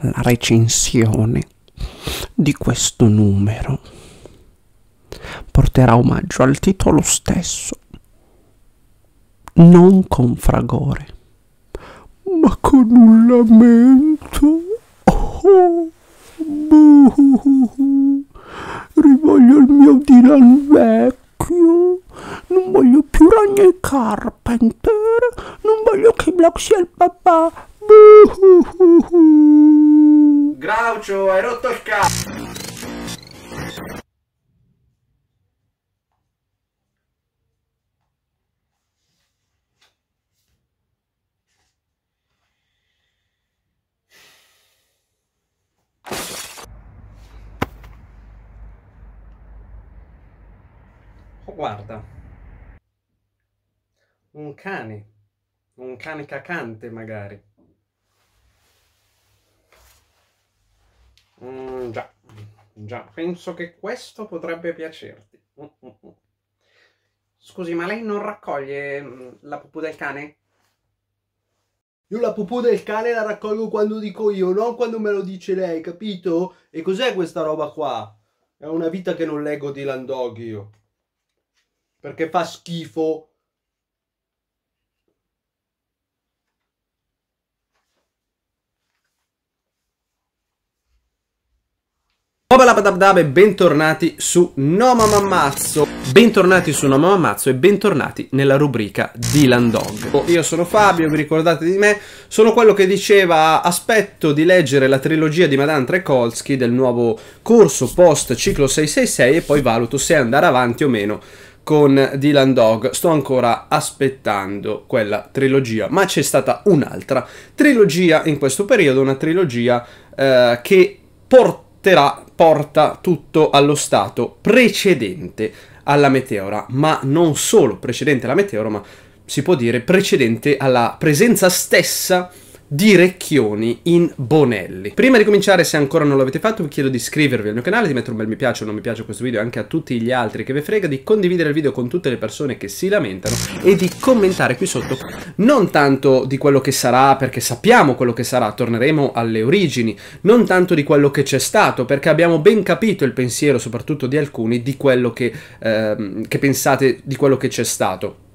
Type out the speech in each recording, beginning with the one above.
la recensione di questo numero porterà omaggio al titolo stesso non con fragore ma con un lamento oh, buh, rivoglio il mio Dylan vecchio non voglio più ragni carpenter non voglio che Block sia il papà faccio? Hai rotto il cazzo! Oh, guarda, un cane, un cane cacante magari. Mm, già, già, penso che questo potrebbe piacerti. Mm, mm, mm. Scusi, ma lei non raccoglie la pupù del cane? Io la pupù del cane la raccolgo quando dico io, non quando me lo dice lei, capito? E cos'è questa roba qua? È una vita che non leggo di Landog io. Perché fa schifo Obalabadabdab e bentornati su Noma Mammazzo Bentornati su Noma Mammazzo e bentornati nella rubrica Dylan Dog Io sono Fabio, vi ricordate di me? Sono quello che diceva aspetto di leggere la trilogia di Madame Trekolsky del nuovo corso post ciclo 666 e poi valuto se andare avanti o meno con Dylan Dog. Sto ancora aspettando quella trilogia, ma c'è stata un'altra trilogia in questo periodo, una trilogia eh, che porterà porta tutto allo stato precedente alla meteora, ma non solo precedente alla meteora, ma si può dire precedente alla presenza stessa di Recchioni in Bonelli. Prima di cominciare, se ancora non l'avete fatto, vi chiedo di iscrivervi al mio canale, di mettere un bel mi piace o non mi piace a questo video e anche a tutti gli altri che ve frega, di condividere il video con tutte le persone che si lamentano e di commentare qui sotto non tanto di quello che sarà, perché sappiamo quello che sarà, torneremo alle origini, non tanto di quello che c'è stato, perché abbiamo ben capito il pensiero, soprattutto di alcuni, di quello che, ehm, che pensate di quello che c'è stato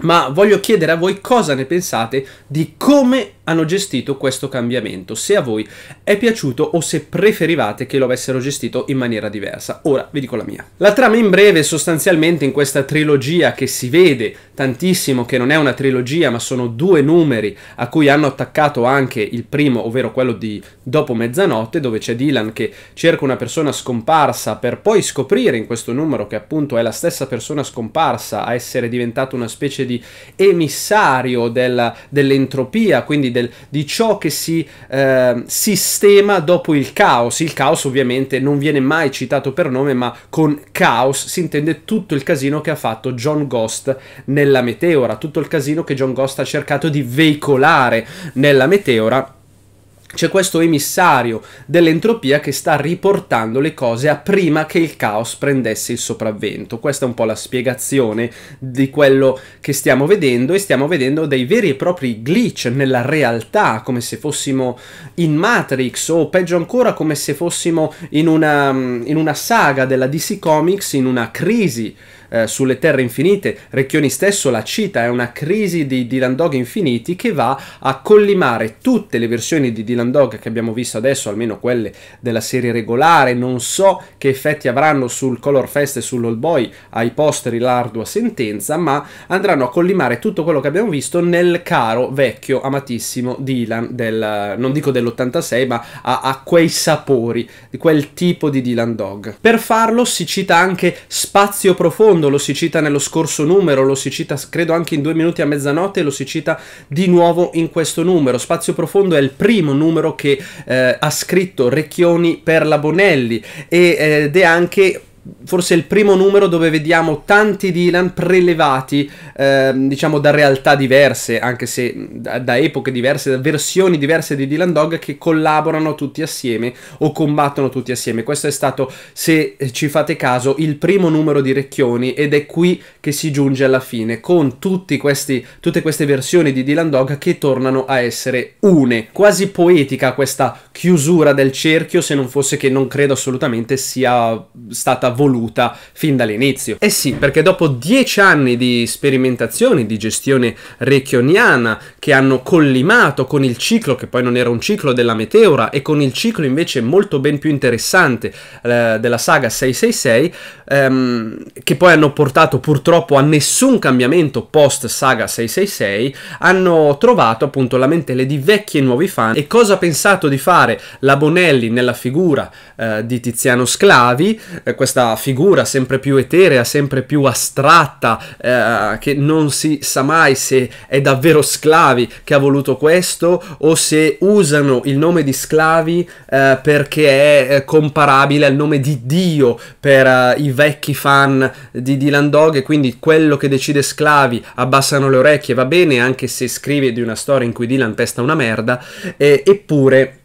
ma voglio chiedere a voi cosa ne pensate di come hanno gestito questo cambiamento, se a voi è piaciuto o se preferivate che lo avessero gestito in maniera diversa. Ora vi dico la mia. La trama in breve sostanzialmente in questa trilogia che si vede tantissimo che non è una trilogia ma sono due numeri a cui hanno attaccato anche il primo, ovvero quello di Dopo mezzanotte dove c'è Dylan che cerca una persona scomparsa per poi scoprire in questo numero che appunto è la stessa persona scomparsa a essere diventata una specie di di emissario del, dell'entropia, quindi del, di ciò che si eh, sistema dopo il caos. Il caos ovviamente non viene mai citato per nome, ma con caos si intende tutto il casino che ha fatto John Ghost nella meteora, tutto il casino che John Ghost ha cercato di veicolare nella meteora c'è questo emissario dell'entropia che sta riportando le cose a prima che il caos prendesse il sopravvento. Questa è un po' la spiegazione di quello che stiamo vedendo e stiamo vedendo dei veri e propri glitch nella realtà, come se fossimo in Matrix o peggio ancora come se fossimo in una, in una saga della DC Comics, in una crisi eh, sulle terre infinite. Recchioni stesso la cita, è una crisi di Dylan Dog infiniti che va a collimare tutte le versioni di Dylan Dog che abbiamo visto adesso, almeno quelle della serie regolare. Non so che effetti avranno sul Color Fest e sull'Old Boy ai posteri l'ardua sentenza, ma andranno a collimare tutto quello che abbiamo visto nel caro, vecchio, amatissimo Dylan del, non dico dell'86, ma a, a quei sapori, di quel tipo di Dylan Dog. Per farlo si cita anche Spazio Profondo secondo, lo si cita nello scorso numero, lo si cita credo anche in due minuti a mezzanotte, lo si cita di nuovo in questo numero. Spazio Profondo è il primo numero che eh, ha scritto Recchioni per la Bonelli eh, ed è anche forse il primo numero dove vediamo tanti Dylan prelevati, eh, diciamo, da realtà diverse, anche se da, da, epoche diverse, da versioni diverse di Dylan Dog che collaborano tutti assieme o combattono tutti assieme. Questo è stato, se eh, ci fate caso, il primo numero di Recchioni ed è qui che si giunge alla fine, con questi, tutte queste versioni di Dylan Dog che tornano a essere une. Quasi poetica questa chiusura del cerchio se non fosse che non credo assolutamente sia stata voluta fin dall'inizio. Eh sì, perché dopo dieci anni di sperimentazioni, di gestione recchioniana, che hanno collimato con il ciclo, che poi non era un ciclo della meteora, e con il ciclo invece molto ben più interessante eh, della saga 666, ehm, che poi hanno portato purtroppo a nessun cambiamento post saga 666, hanno trovato appunto la mentele di vecchi e nuovi fan e cosa ha pensato di fare trovare la Bonelli nella figura eh, di Tiziano Sclavi, eh, questa figura sempre più eterea, sempre più astratta, eh, che non si sa mai se è davvero Sclavi che ha voluto questo o se usano il nome di Sclavi eh, perché è eh, comparabile al nome di Dio per eh, i vecchi fan di Dylan Dog e quindi quello che decide Sclavi abbassano le orecchie, va bene anche se scrive di una storia in cui Dylan testa una merda, eppure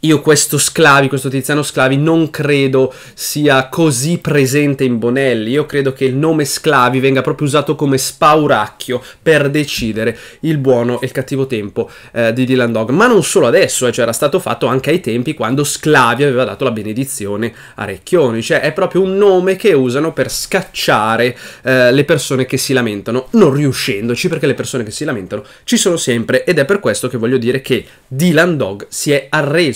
io questo Sclavi, questo Tiziano Sclavi, non credo sia così presente in Bonelli. Io credo che il nome Sclavi venga proprio usato come spauracchio per decidere il buono e il cattivo tempo eh, di Dylan Dog. Ma non solo adesso, eh, cioè era stato fatto anche ai tempi quando Sclavi aveva dato la benedizione a Recchioni. Cioè è proprio un nome che usano per scacciare eh, le persone che si lamentano, non riuscendoci, perché le persone che si lamentano ci sono sempre ed è per questo che voglio dire che Dylan Dog si è arreso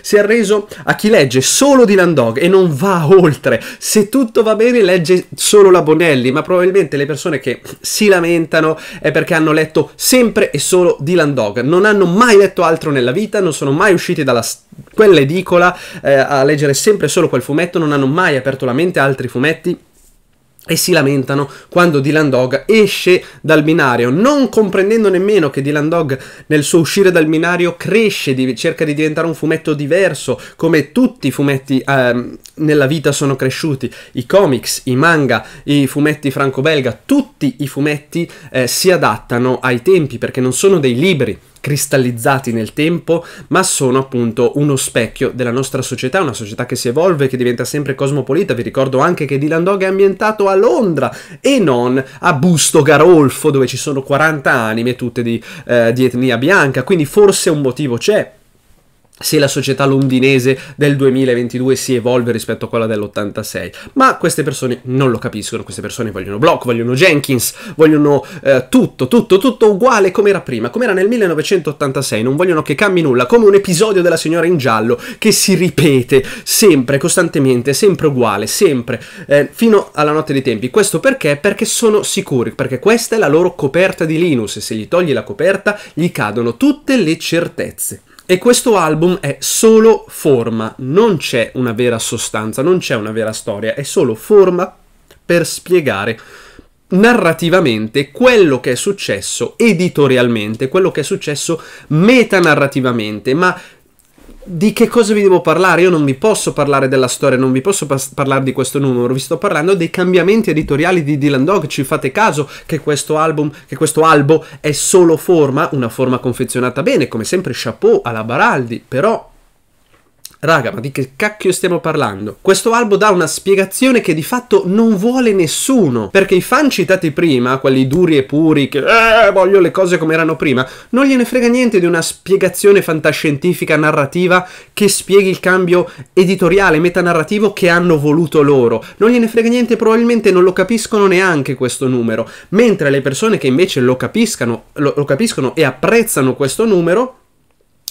si è reso a chi legge solo Dylan Dog e non va oltre. Se tutto va bene, legge solo la Bonelli, ma probabilmente le persone che si lamentano è perché hanno letto sempre e solo Dylan Dog. Non hanno mai letto altro nella vita, non sono mai usciti dalla quell'edicola eh, a leggere sempre e solo quel fumetto, non hanno mai aperto la mente a altri fumetti e si lamentano quando Dylan Dog esce dal binario, non comprendendo nemmeno che Dylan Dog nel suo uscire dal binario cresce, di, cerca di diventare un fumetto diverso, come tutti i fumetti eh, nella vita sono cresciuti, i comics, i manga, i fumetti franco-belga, tutti i fumetti eh, si adattano ai tempi perché non sono dei libri cristallizzati nel tempo, ma sono appunto uno specchio della nostra società, una società che si evolve, che diventa sempre cosmopolita. Vi ricordo anche che Dylan Dog è ambientato a Londra e non a Busto Garolfo, dove ci sono 40 anime tutte di, eh, di etnia bianca, quindi forse un motivo c'è se la società londinese del 2022 si evolve rispetto a quella dell'86. Ma queste persone non lo capiscono, queste persone vogliono Block, vogliono Jenkins, vogliono eh, tutto, tutto, tutto uguale come era prima, come era nel 1986, non vogliono che cambi nulla, come un episodio della signora in giallo che si ripete sempre, costantemente, sempre uguale, sempre, eh, fino alla notte dei tempi. Questo perché? Perché sono sicuri, perché questa è la loro coperta di Linus e se gli togli la coperta gli cadono tutte le certezze. E questo album è solo forma, non c'è una vera sostanza, non c'è una vera storia, è solo forma per spiegare narrativamente quello che è successo editorialmente, quello che è successo metanarrativamente, ma di che cosa vi devo parlare? Io non vi posso parlare della storia, non vi posso pas- parlare di questo numero, vi sto parlando dei cambiamenti editoriali di Dylan Dog. Ci fate caso che questo album, che questo albo è solo forma, una forma confezionata bene, come sempre chapeau alla Baraldi, però Raga, ma di che cacchio stiamo parlando? Questo albo dà una spiegazione che di fatto non vuole nessuno, perché i fan citati prima, quelli duri e puri che eh, voglio le cose come erano prima, non gliene frega niente di una spiegazione fantascientifica narrativa che spieghi il cambio editoriale, metanarrativo che hanno voluto loro. Non gliene frega niente, probabilmente non lo capiscono neanche questo numero, mentre le persone che invece lo lo, lo capiscono e apprezzano questo numero,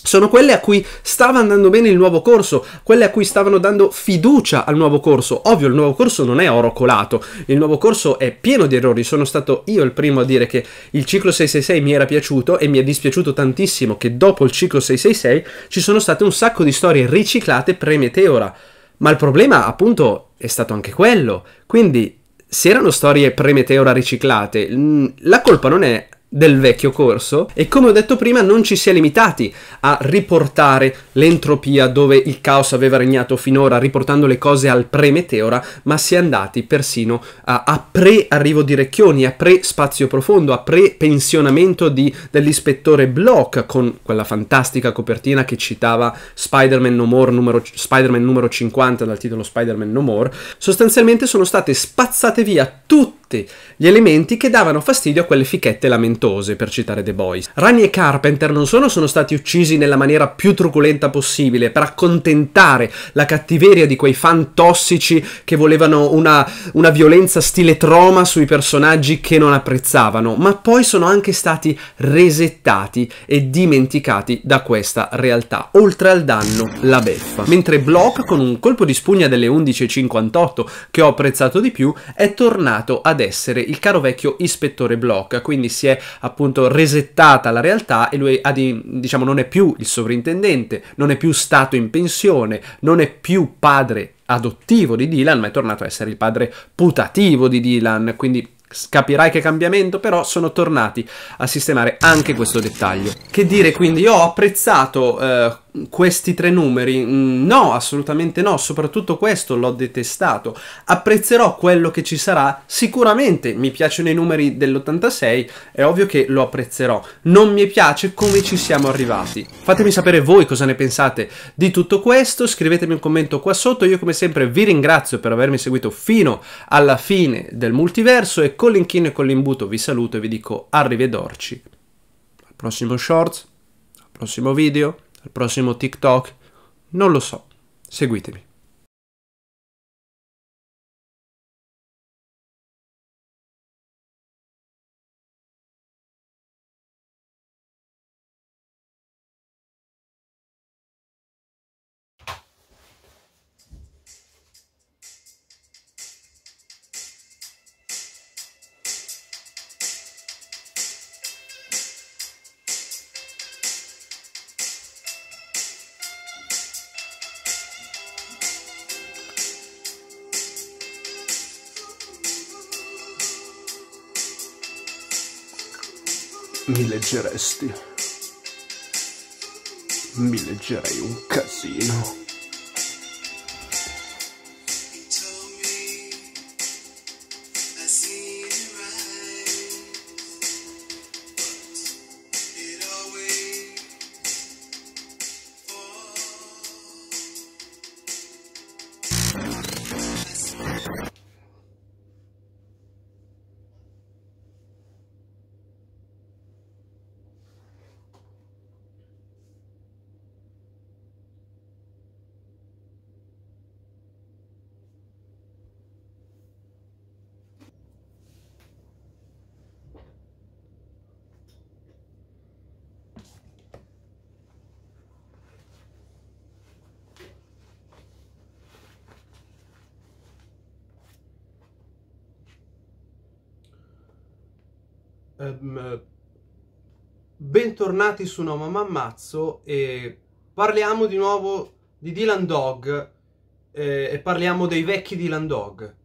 sono quelle a cui stava andando bene il nuovo corso, quelle a cui stavano dando fiducia al nuovo corso. Ovvio, il nuovo corso non è oro colato, il nuovo corso è pieno di errori. Sono stato io il primo a dire che il ciclo 666 mi era piaciuto e mi è dispiaciuto tantissimo che dopo il ciclo 666 ci sono state un sacco di storie riciclate pre-meteora. Ma il problema, appunto, è stato anche quello. Quindi, se erano storie pre-meteora riciclate, mm, la colpa non è del vecchio corso e come ho detto prima non ci si è limitati a riportare l'entropia dove il caos aveva regnato finora riportando le cose al pre-meteora ma si è andati persino a, a pre-arrivo di Recchioni, a pre-spazio profondo, a pre-pensionamento di, dell'ispettore Block con quella fantastica copertina che citava Spider-Man No More numero, Spider-Man numero 50 dal titolo Spider-Man No More sostanzialmente sono state spazzate via tutti gli elementi che davano fastidio a quelle fichette lamentose spaventose per citare The Boys. Rani e Carpenter non solo sono stati uccisi nella maniera più truculenta possibile per accontentare la cattiveria di quei fan tossici che volevano una, una violenza stile troma sui personaggi che non apprezzavano, ma poi sono anche stati resettati e dimenticati da questa realtà. Oltre al danno, la beffa. Mentre Block, con un colpo di spugna delle 11.58 che ho apprezzato di più, è tornato ad essere il caro vecchio ispettore Block, quindi si è appunto resettata la realtà e lui di, diciamo, non è più il sovrintendente, non è più stato in pensione, non è più padre adottivo di Dylan, ma è tornato a essere il padre putativo di Dylan, quindi capirai che cambiamento, però sono tornati a sistemare anche questo dettaglio. Che dire, quindi io ho apprezzato eh, questi tre numeri? Mm, no, assolutamente no, soprattutto questo l'ho detestato. Apprezzerò quello che ci sarà, sicuramente mi piacciono i numeri dell'86, è ovvio che lo apprezzerò. Non mi piace come ci siamo arrivati. Fatemi sapere voi cosa ne pensate di tutto questo, scrivetemi un commento qua sotto, io come sempre vi ringrazio per avermi seguito fino alla fine del multiverso e con l'inchino e con l'imbuto vi saluto e vi dico arrivederci. Al prossimo shorts, al prossimo video al prossimo TikTok, non lo so. Seguitemi. mi leggeresti? Mi leggerei un casino. Um, bentornati su No Mamma Ammazzo e parliamo di nuovo di Dylan Dog eh, e parliamo dei vecchi Dylan Dog.